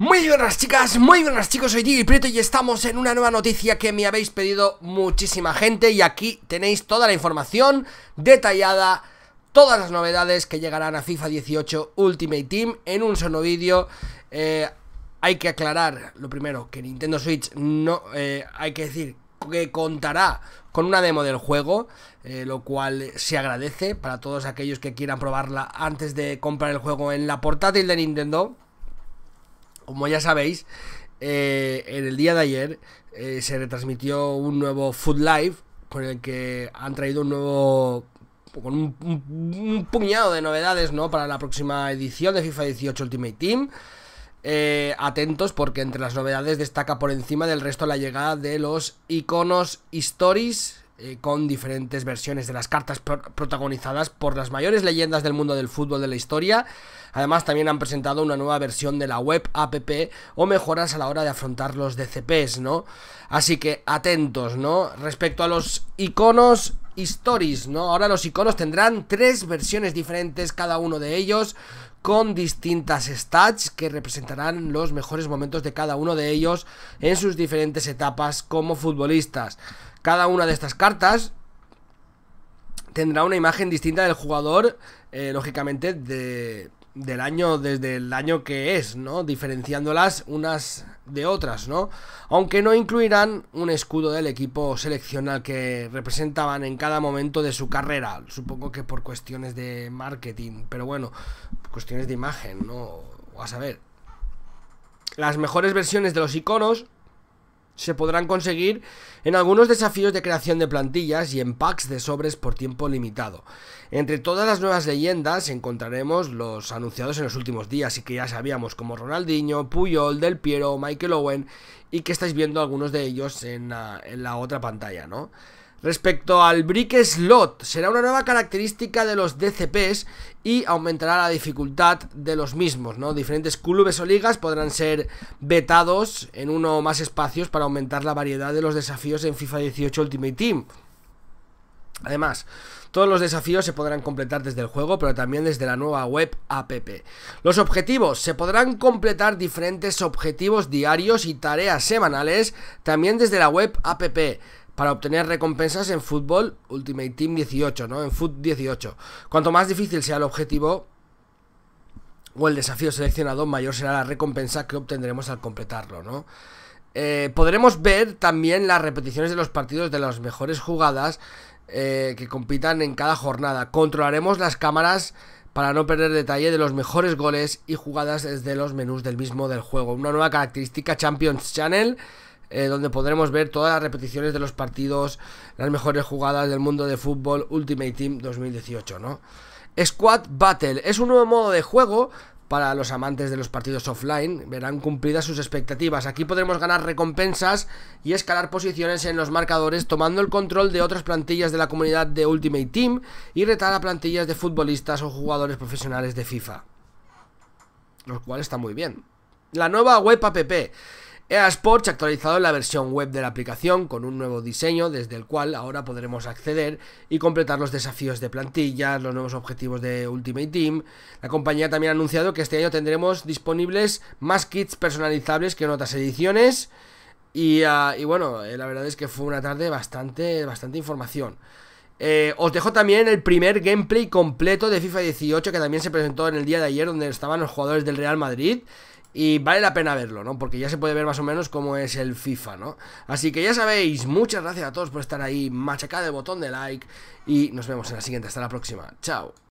Muy buenas chicas, muy buenas chicos, soy Gigi Prieto y estamos en una nueva noticia que me habéis pedido muchísima gente y aquí tenéis toda la información detallada, todas las novedades que llegarán a FIFA 18 Ultimate Team en un solo vídeo. Eh, hay que aclarar, lo primero, que Nintendo Switch no, eh, hay que decir que contará con una demo del juego, eh, lo cual se agradece para todos aquellos que quieran probarla antes de comprar el juego en la portátil de Nintendo. Como ya sabéis, eh, en el día de ayer eh, se retransmitió un nuevo Food Live con el que han traído un nuevo con un, puñado de novedades, ¿no? Para la próxima edición de FIFA 18 Ultimate Team. Eh, atentos porque entre las novedades destaca por encima del resto la llegada de los iconos Stories eh, con diferentes versiones de las cartas protagonizadas por las mayores leyendas del mundo del fútbol de la historia. Además, también han presentado una nueva versión de la web app o mejoras a la hora de afrontar los DCPs, ¿no? Así que atentos, ¿no? Respecto a los iconos, Stories, ¿no? Ahora los iconos tendrán tres versiones diferentes cada uno de ellos con distintas stats que representarán los mejores momentos de cada uno de ellos en sus diferentes etapas como futbolistas. Cada una de estas cartas tendrá una imagen distinta del jugador, eh, lógicamente, de, del año desde el año que es, ¿no? Diferenciándolas unas de otras, ¿no? Aunque no incluirán un escudo del equipo seleccional que representaban en cada momento de su carrera, supongo que por cuestiones de marketing, pero bueno, cuestiones de imagen, ¿no? O a saber. Las mejores versiones de los iconos se podrán conseguir en algunos desafíos de creación de plantillas y en packs de sobres por tiempo limitado. Entre todas las nuevas leyendas encontraremos los anunciados en los últimos días y que ya sabíamos como Ronaldinho, Puyol, Del Piero, Michael Owen y que estáis viendo algunos de ellos en la, otra pantalla, ¿no? Respecto al Brick Slot, será una nueva característica de los DCPs y aumentará la dificultad de los mismos, ¿no? Diferentes clubes o ligas podrán ser vetados en uno o más espacios para aumentar la variedad de los desafíos en FIFA 18 Ultimate Team. Además, todos los desafíos se podrán completar desde el juego, pero también desde la nueva web app. Los objetivos. Se podrán completar diferentes objetivos diarios y tareas semanales, también desde la web app para obtener recompensas en fútbol Ultimate Team 18, ¿no? En Foot 18. Cuanto más difícil sea el objetivo o el desafío seleccionado, mayor será la recompensa que obtendremos al completarlo, ¿no? Eh, podremos ver también las repeticiones de los partidos de las mejores jugadas eh, que compitan en cada jornada. Controlaremos las cámaras para no perder detalle de los mejores goles y jugadas desde los menús del mismo del juego. Una nueva característica Champions Channel eh, donde podremos ver todas las repeticiones de los partidos, las mejores jugadas del mundo de fútbol Ultimate Team 2018, ¿no? Squad Battle es un nuevo modo de juego para los amantes de los partidos offline, verán cumplidas sus expectativas. Aquí podremos ganar recompensas y escalar posiciones en los marcadores tomando el control de otras plantillas de la comunidad de Ultimate Team y retar a plantillas de futbolistas o jugadores profesionales de FIFA. Lo cual está muy bien. La nueva web app. EA Sports ha actualizado la versión web de la aplicación con un nuevo diseño desde el cual ahora podremos acceder y completar los desafíos de plantillas, los nuevos objetivos de Ultimate Team. La compañía también ha anunciado que este año tendremos disponibles más kits personalizables que en otras ediciones. Y, ah, bueno, eh, la verdad es que fue una tarde bastante, bastante información. Eh, os dejo también el primer gameplay completo de FIFA 18 que también se presentó en el día de ayer donde estaban los jugadores del Real Madrid y vale la pena verlo, ¿no? Porque ya se puede ver más o menos cómo es el FIFA, ¿no? Así que ya sabéis, muchas gracias a todos por estar ahí, machacad el botón de like y nos vemos en la siguiente, hasta la próxima, chao.